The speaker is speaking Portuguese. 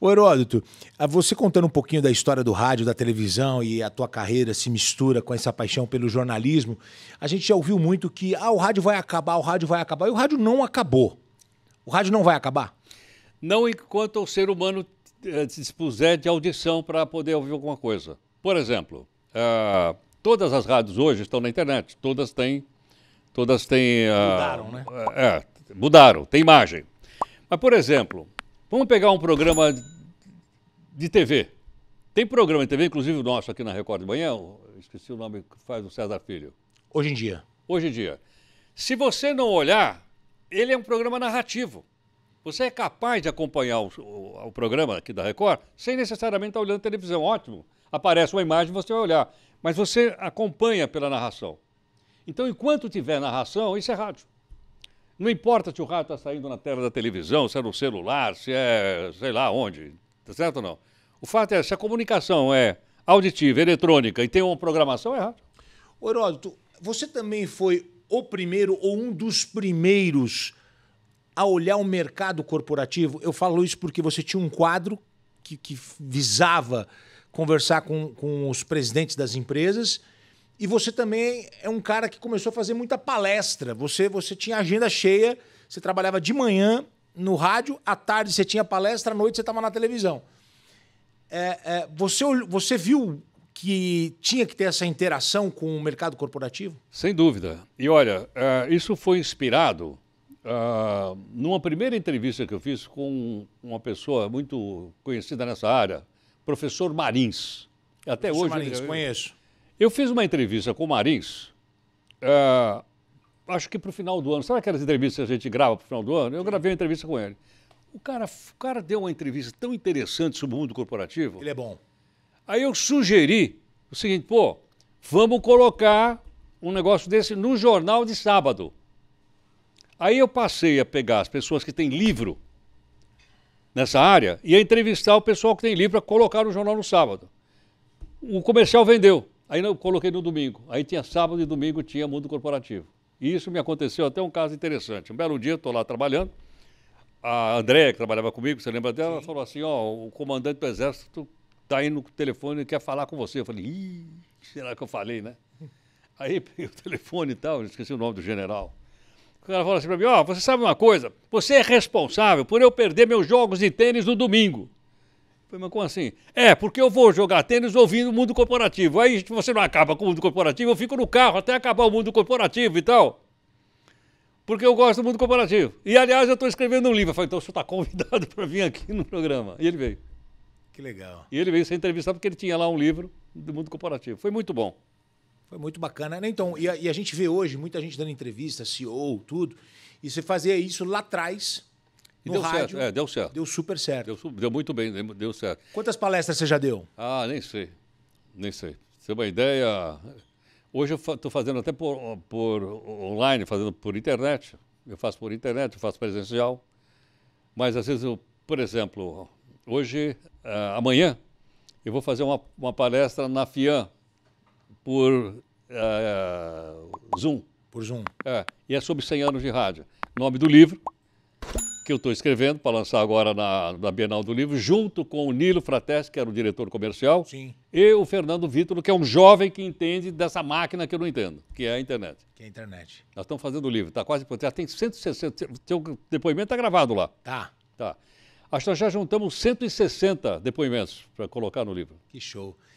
O Heródoto, você contando um pouquinho da história do rádio, da televisão e a tua carreira se mistura com essa paixão pelo jornalismo, a gente já ouviu muito que ah, o rádio vai acabar, o rádio vai acabar, e o rádio não acabou. O rádio não vai acabar? Não enquanto o ser humano eh, dispuser de audição para poder ouvir alguma coisa. Por exemplo, uh, todas as rádios hoje estão na internet, todas têm. Todas têm. Uh, mudaram, né? Uh, é, mudaram, tem imagem. Mas, por exemplo, Vamos pegar um programa de TV. Tem programa de TV, inclusive o nosso aqui na Record de Manhã, esqueci o nome que faz o César Filho. Hoje em dia. Hoje em dia. Se você não olhar, ele é um programa narrativo. Você é capaz de acompanhar o, o, o programa aqui da Record sem necessariamente estar olhando televisão. Ótimo. Aparece uma imagem, você vai olhar. Mas você acompanha pela narração. Então, enquanto tiver narração, isso é rádio. Não importa se o rádio está saindo na tela da televisão, se é no celular, se é sei lá onde. Tá certo ou não? O fato é, se a comunicação é auditiva, eletrônica e tem uma programação, é rádio. O Heródoto, você também foi o primeiro ou um dos primeiros a olhar o mercado corporativo? Eu falo isso porque você tinha um quadro que, que visava conversar com, com os presidentes das empresas e você também é um cara que começou a fazer muita palestra. Você, você tinha agenda cheia, você trabalhava de manhã no rádio, à tarde você tinha palestra, à noite você estava na televisão. É, é, você, você viu que tinha que ter essa interação com o mercado corporativo? Sem dúvida. E olha, é, isso foi inspirado é, numa primeira entrevista que eu fiz com uma pessoa muito conhecida nessa área, professor Marins. Até professor hoje. Marins, eu, conheço. Eu fiz uma entrevista com o Marins, uh, acho que para o final do ano. Sabe aquelas entrevistas que a gente grava para o final do ano? Eu gravei uma entrevista com ele. O cara, o cara deu uma entrevista tão interessante sobre o mundo corporativo. Ele é bom. Aí eu sugeri o seguinte, pô, vamos colocar um negócio desse no jornal de sábado. Aí eu passei a pegar as pessoas que têm livro nessa área e a entrevistar o pessoal que tem livro para colocar no jornal no sábado. O comercial vendeu. Aí eu coloquei no domingo. Aí tinha sábado e domingo tinha mundo corporativo. E isso me aconteceu até um caso interessante. Um belo dia, estou lá trabalhando. A Andréia, que trabalhava comigo, você lembra dela? Ela falou assim: ó, oh, o comandante do exército está aí no telefone e quer falar com você. Eu falei: ih, será que eu falei, né? Aí peguei o telefone e tal, esqueci o nome do general. O cara falou assim para mim: ó, oh, você sabe uma coisa? Você é responsável por eu perder meus jogos de tênis no domingo. Falei, mas como assim? É, porque eu vou jogar tênis ouvindo o mundo corporativo. Aí você não acaba com o mundo corporativo, eu fico no carro até acabar o mundo corporativo e tal. Porque eu gosto do mundo corporativo. E, aliás, eu estou escrevendo um livro. Eu falei, então o senhor está convidado para vir aqui no programa. E ele veio. Que legal. E ele veio ser entrevistado porque ele tinha lá um livro do mundo corporativo. Foi muito bom. Foi muito bacana. Né? Então, e a, e a gente vê hoje muita gente dando entrevista, CEO, tudo. E você fazia isso lá atrás, e no deu rádio. Certo. É, deu certo. Deu super certo. Deu, deu, muito bem, deu certo. Quantas palestras você já deu? Ah, nem sei. Nem sei. Você tem uma ideia? Hoje eu estou fazendo até por, por online, fazendo por internet. Eu faço por internet, eu faço presencial. Mas às vezes eu, por exemplo, hoje, uh, amanhã, eu vou fazer uma, uma palestra na FIAN por uh, Zoom. Por Zoom. É, e é sobre 100 anos de rádio. Nome do livro, que eu estou escrevendo para lançar agora na, na, Bienal do Livro, junto com o Nilo Frates, que era o diretor comercial, Sim. e o Fernando Vítor, que é um jovem que entende dessa máquina que eu não entendo, que é a internet. Que é a internet. Nós estamos fazendo o livro, está quase. Já tem 160. Seu depoimento está gravado lá. Tá. Tá. Acho que nós já juntamos 160 depoimentos para colocar no livro. Que show.